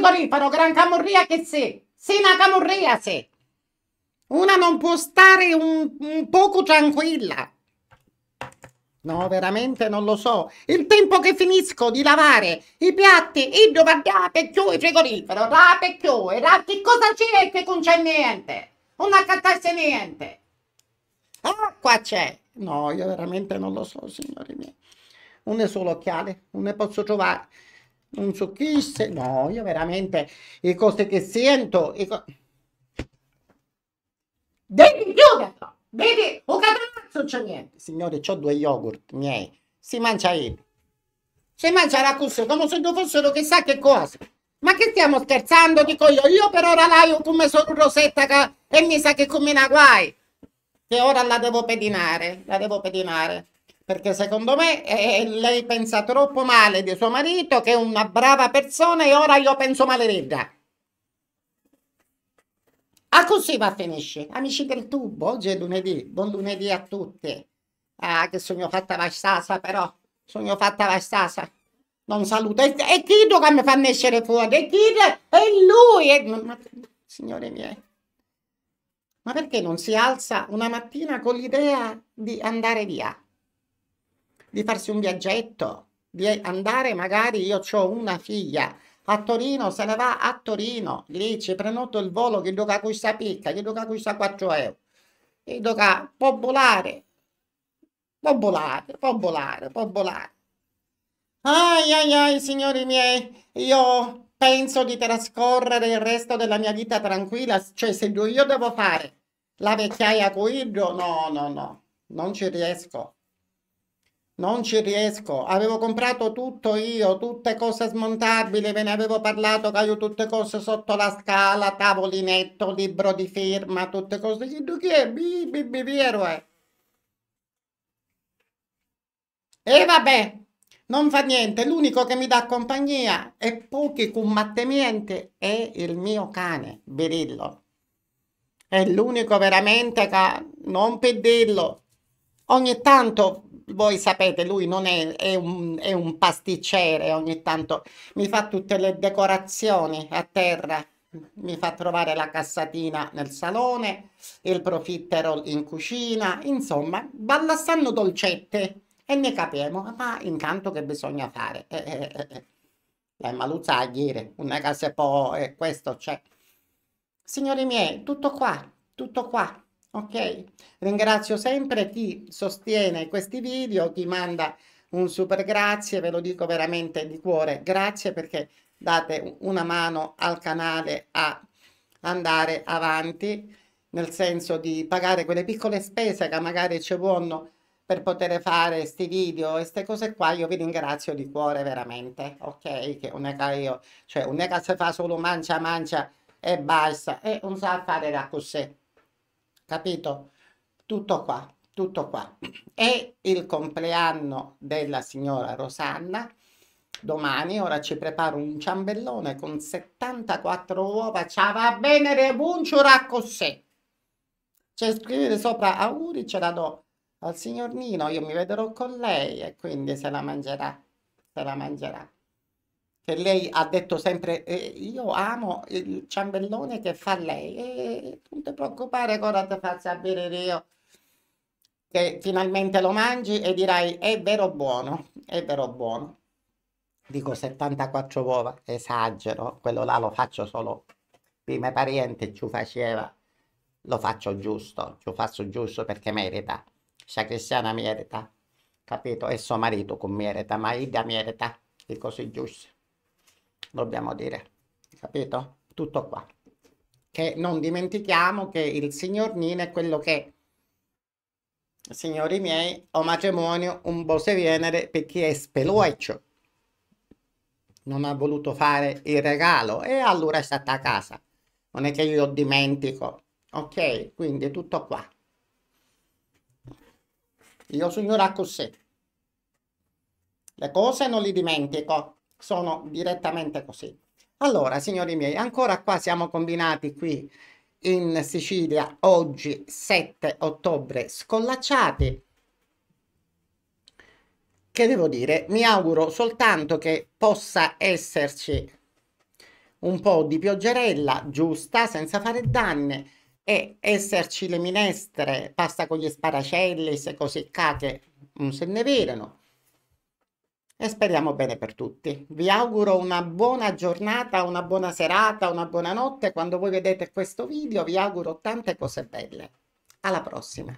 Gregorio, gran camorria che sei, sei una camorria sei. Una non può stare un, un poco tranquilla. No, veramente non lo so. Il tempo che finisco di lavare i piatti, il dovagliate, chiude il frigorifero, da rape, chiude, da che cosa c'è che non c'è niente? Una accattasse niente. Acqua c'è. No, io veramente non lo so, signori miei. Un solo occhiale, non ne posso trovare non so chi se no io veramente le cose che sento e co... devi chiuderlo vedi un cazzo c'è niente signore ho due yogurt miei si mangia io si mangia la cussa come se non fossero chissà che cosa ma che stiamo scherzando dico io io per ora la io come sono rosetta che... e mi sa che combina guai che ora la devo pedinare la devo pedinare perché secondo me eh, eh, lei pensa troppo male di suo marito che è una brava persona e ora io penso male di te. Ah, così va a finisce. Amici del tubo, oggi è lunedì, buon lunedì a tutti. Ah, che sogno fatta la stasa però, sogno fatta la stasa. Non saluto. e, e chi che mi fa nascere fuori? E chi è lui? E, ma, signore miei, ma perché non si alza una mattina con l'idea di andare via? di farsi un viaggetto, di andare magari io ho una figlia a Torino, se ne va a Torino, lì ci prenoto il volo che doca questa picca, che doca questa 4 euro, che doca può volare, può volare, può volare, può volare. Ai ai ai signori miei, io penso di trascorrere il resto della mia vita tranquilla, cioè se io devo fare la vecchiaia con idro, no no no, non ci riesco. Non ci riesco, avevo comprato tutto io, tutte cose smontabili, ve ne avevo parlato che avevo tutte cose sotto la scala, tavolinetto, libro di firma, tutte cose. Chi è? Bibibiero è. Eh. E vabbè, non fa niente, l'unico che mi dà compagnia e pochi combattimenti è il mio cane, Birillo. È l'unico veramente che non per dirlo. Ogni tanto voi sapete, lui non è, è, un, è un pasticcere, ogni tanto mi fa tutte le decorazioni a terra, mi fa trovare la cassatina nel salone, il profiterol in cucina, insomma, ballassano dolcette e ne capiamo, ma intanto che bisogna fare? Eh, eh, eh. eh. La maluzza a dire, una casa e eh, questo c'è. Signori miei, tutto qua, tutto qua. Ok, ringrazio sempre chi sostiene questi video, chi manda un super grazie, ve lo dico veramente di cuore, grazie perché date una mano al canale a andare avanti, nel senso di pagare quelle piccole spese che magari ci vuono per poter fare questi video e queste cose qua, io vi ringrazio di cuore veramente, ok? Che un'eca io, cioè un'eca se fa solo mancia mancia e basta e non sa fare da così capito? Tutto qua, tutto qua. È il compleanno della signora Rosanna, domani, ora ci preparo un ciambellone con 74 uova, ciao va bene, rebuncio raccossè. C'è scrivere sopra auguri ce la do al signor Nino, io mi vedrò con lei e quindi se la mangerà, se la mangerà che lei ha detto sempre eh, io amo il ciambellone che fa lei e non ti preoccupare cosa ti faccio bere io che finalmente lo mangi e dirai è vero buono è vero buono dico 74 uova esagero quello là lo faccio solo prima parente ci faceva lo faccio giusto ci faccio giusto perché merita cristiana merita capito e suo marito con merita ma Ida merita dico così giusto dobbiamo dire, capito? Tutto qua. Che non dimentichiamo che il signor Nino è quello che, signori miei, o matrimonio un po' se venere perché è spelueccio. Non ha voluto fare il regalo e allora è stata a casa. Non è che io dimentico. Ok, quindi tutto qua. Io signora così. Le cose non le dimentico sono direttamente così. Allora, signori miei, ancora qua siamo combinati qui in Sicilia oggi 7 ottobre scollacciati. Che devo dire? Mi auguro soltanto che possa esserci un po' di pioggerella giusta, senza fare danni, e esserci le minestre, pasta con gli sparacelli, se così cacche, non mm, se ne vedono e speriamo bene per tutti. Vi auguro una buona giornata, una buona serata, una buona notte. Quando voi vedete questo video vi auguro tante cose belle. Alla prossima!